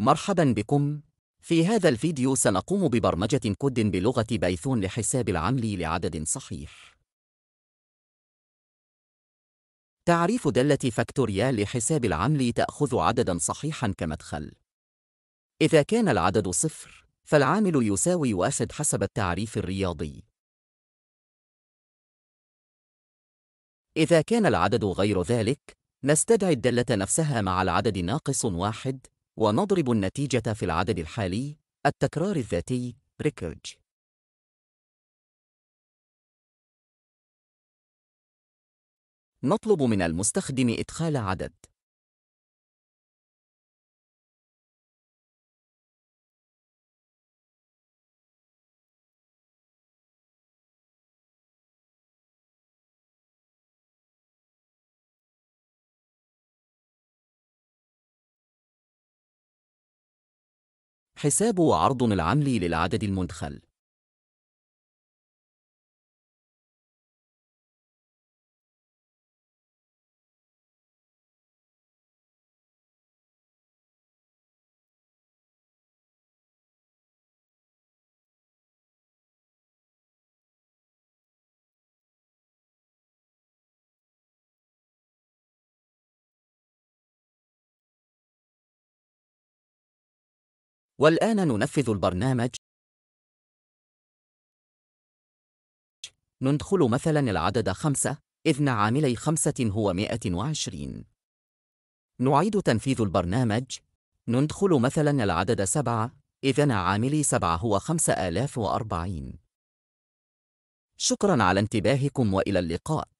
مرحبا بكم في هذا الفيديو سنقوم ببرمجة كود بلغة بايثون لحساب العمل لعدد صحيح تعريف دالة فاكتوريال لحساب العمل تأخذ عددا صحيحا كمدخل إذا كان العدد صفر فالعامل يساوي واحد حسب التعريف الرياضي إذا كان العدد غير ذلك نستدعي الدالة نفسها مع العدد ناقص واحد ونضرب النتيجة في العدد الحالي التكرار الذاتي ريكيرج نطلب من المستخدم إدخال عدد حساب وعرض العمل للعدد المدخل والآن ننفذ البرنامج ندخل مثلا العدد خمسة إذن عاملي خمسة هو 120 نعيد تنفيذ البرنامج ندخل مثلا العدد سبعة إذن عاملي سبعة هو 5040 شكرا على انتباهكم وإلى اللقاء